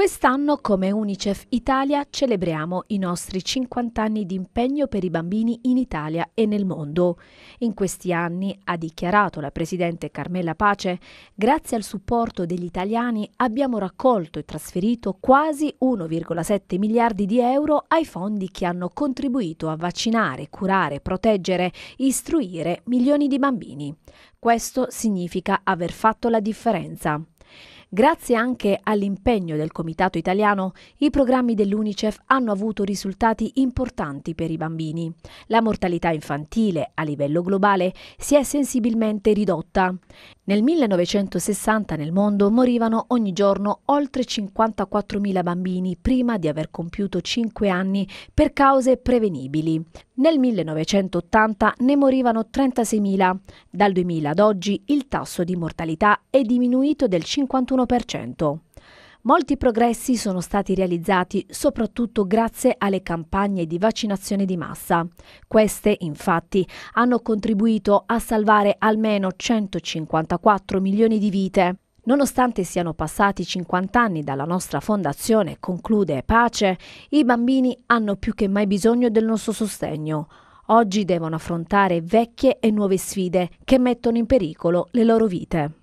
Quest'anno come Unicef Italia celebriamo i nostri 50 anni di impegno per i bambini in Italia e nel mondo. In questi anni, ha dichiarato la Presidente Carmela Pace, grazie al supporto degli italiani abbiamo raccolto e trasferito quasi 1,7 miliardi di euro ai fondi che hanno contribuito a vaccinare, curare, proteggere, istruire milioni di bambini. Questo significa aver fatto la differenza. Grazie anche all'impegno del Comitato italiano, i programmi dell'UNICEF hanno avuto risultati importanti per i bambini. La mortalità infantile a livello globale si è sensibilmente ridotta. Nel 1960 nel mondo morivano ogni giorno oltre 54.000 bambini prima di aver compiuto 5 anni per cause prevenibili. Nel 1980 ne morivano 36.000. Dal 2000 ad oggi il tasso di mortalità è diminuito del 51% 41%. Molti progressi sono stati realizzati soprattutto grazie alle campagne di vaccinazione di massa. Queste, infatti, hanno contribuito a salvare almeno 154 milioni di vite. Nonostante siano passati 50 anni dalla nostra fondazione, conclude Pace, i bambini hanno più che mai bisogno del nostro sostegno. Oggi devono affrontare vecchie e nuove sfide che mettono in pericolo le loro vite.